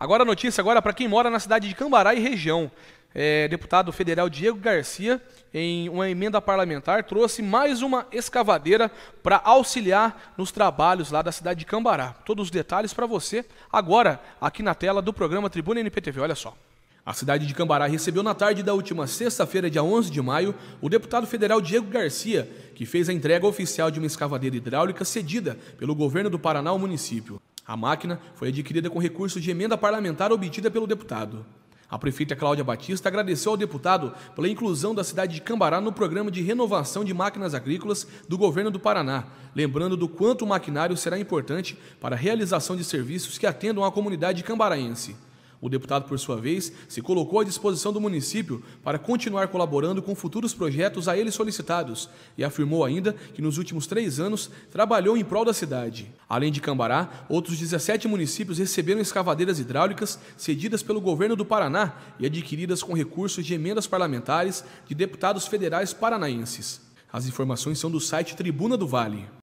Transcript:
Agora a notícia agora para quem mora na cidade de Cambará e região. É, deputado federal Diego Garcia, em uma emenda parlamentar, trouxe mais uma escavadeira para auxiliar nos trabalhos lá da cidade de Cambará. Todos os detalhes para você agora aqui na tela do programa Tribuna NPTV. Olha só. A cidade de Cambará recebeu na tarde da última sexta-feira, dia 11 de maio, o deputado federal Diego Garcia, que fez a entrega oficial de uma escavadeira hidráulica cedida pelo governo do Paraná ao município. A máquina foi adquirida com recurso de emenda parlamentar obtida pelo deputado. A prefeita Cláudia Batista agradeceu ao deputado pela inclusão da cidade de Cambará no programa de renovação de máquinas agrícolas do governo do Paraná, lembrando do quanto o maquinário será importante para a realização de serviços que atendam à comunidade cambaraense. O deputado, por sua vez, se colocou à disposição do município para continuar colaborando com futuros projetos a ele solicitados e afirmou ainda que nos últimos três anos trabalhou em prol da cidade. Além de Cambará, outros 17 municípios receberam escavadeiras hidráulicas cedidas pelo governo do Paraná e adquiridas com recursos de emendas parlamentares de deputados federais paranaenses. As informações são do site Tribuna do Vale.